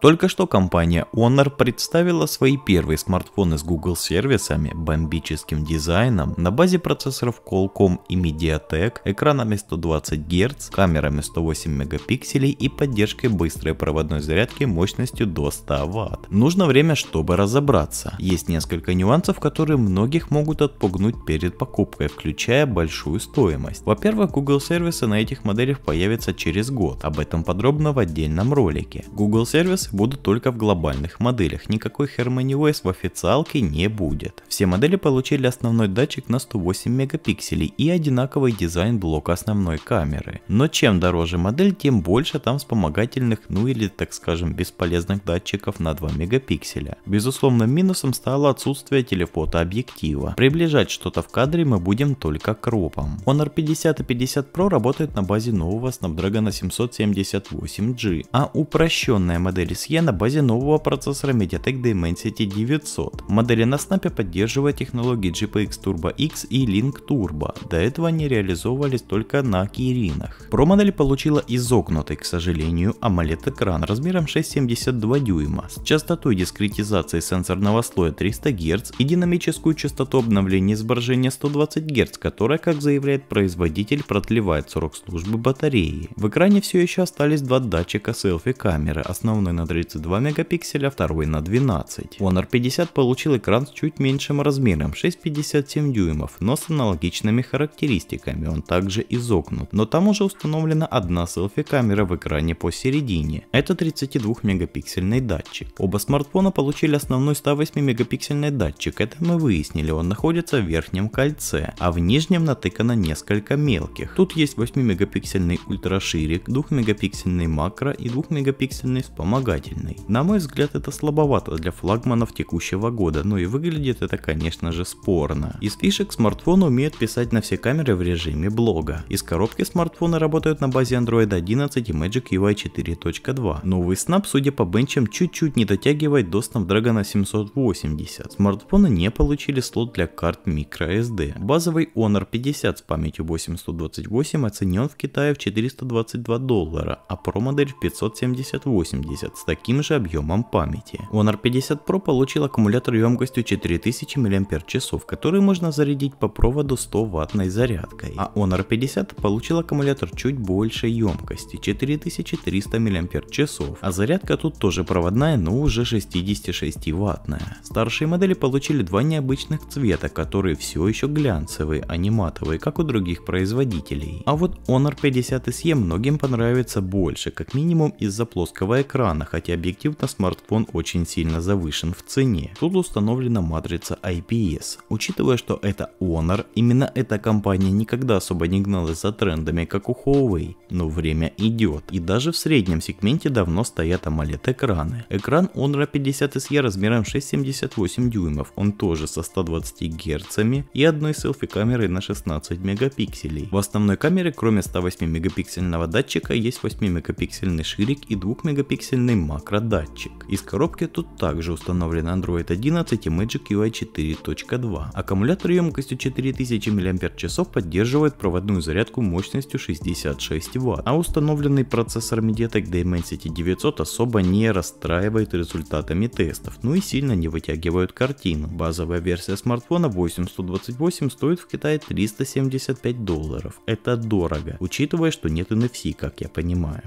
Только что компания Honor представила свои первые смартфоны с Google сервисами, бомбическим дизайном на базе процессоров Qualcomm и MediaTek, экранами 120 Гц, камерами 108 Мп и поддержкой быстрой проводной зарядки мощностью до 100 Вт. Нужно время, чтобы разобраться. Есть несколько нюансов, которые многих могут отпугнуть перед покупкой, включая большую стоимость. Во-первых, Google сервисы на этих моделях появятся через год, об этом подробно в отдельном ролике. Google сервисы Уэйс будут только в глобальных моделях, никакой Harmony OS в официалке не будет. Все модели получили основной датчик на 108 мегапикселей и одинаковый дизайн блока основной камеры. Но чем дороже модель, тем больше там вспомогательных, ну или так скажем бесполезных датчиков на 2 мегапикселя. Безусловным минусом стало отсутствие телефотообъектива. Приближать что-то в кадре мы будем только кропом. Honor 50 и 50 Pro работают на базе нового Snapdragon 778G, а упрощенная модель PCIe на базе нового процессора MediaTek Dimensity 900. Модели на снапе поддерживают технологии GPX Turbo X и Link Turbo, до этого они реализовывались только на Киринах. Pro модель получила изогнутый, к сожалению, AMOLED экран размером 6,72 дюйма с частотой дискретизации сенсорного слоя 300 Гц и динамическую частоту обновления изображения 120 Гц, которая, как заявляет производитель, продлевает срок службы батареи. В экране все еще остались два датчика селфи камеры, основной на 32 мегапикселя, второй на 12. Honor 50 получил экран с чуть меньшим размером 6,57 дюймов, но с аналогичными характеристиками, он также изогнут. Но там уже установлена одна селфи камера в экране посередине. Это 32 мегапиксельный датчик. Оба смартфона получили основной 108 мегапиксельный датчик, это мы выяснили, он находится в верхнем кольце, а в нижнем натыкано несколько мелких. Тут есть 8 мегапиксельный ультраширик, 2 мегапиксельный макро и 2 мегапиксельный вспомогатель привлекательной. На мой взгляд, это слабовато для флагманов текущего года, ну и выглядит это, конечно же, спорно. Из фишек смартфон умеет писать на все камеры в режиме блога. Из коробки смартфоны работают на базе Android 11 и Magic UI 4.2. Новый Snap, судя по бенчам, чуть-чуть не дотягивает до Snapdragon 780. Смартфоны не получили слот для карт microSD. Базовый Honor 50 с памятью 828 оценен в Китае в 422 доллара, а Pro модель в 570-80 с таким же объемом памяти. Honor 50 Pro получил аккумулятор емкостью 4000 мАч, который можно зарядить по проводу 100 ваттной зарядкой, а Honor 50 получил аккумулятор чуть больше емкости 4300 мАч, а зарядка тут тоже проводная, но уже 66 ваттная. Старшие модели получили два необычных цвета, которые все еще глянцевые, а не матовые, как у других производителей. А вот Honor 50 SE многим понравится больше, как минимум из-за плоского экрана, хотя на смартфон очень сильно завышен в цене. Тут установлена матрица IPS. Учитывая, что это Honor, именно эта компания никогда особо не гналась за трендами, как у Huawei, но время идет. И даже в среднем сегменте давно стоят AMOLED экраны. Экран Honor 50SE размером 6,78 дюймов, он тоже со 120 Гц и одной селфи камерой на 16 мегапикселей. В основной камере кроме 108 мегапиксельного датчика есть 8 мегапиксельный ширик и 2 мегапиксельный макродатчик. Из коробки тут также установлен Android 11 и Magic UI 4.2. Аккумулятор емкостью 4000 мАч поддерживает проводную зарядку мощностью 66 Вт, а установленный процессор Mediatek Dimensity 900 особо не расстраивает результатами тестов, ну и сильно не вытягивают картину. Базовая версия смартфона 828 стоит в Китае 375 долларов. Это дорого, учитывая, что нет NFC, как я понимаю.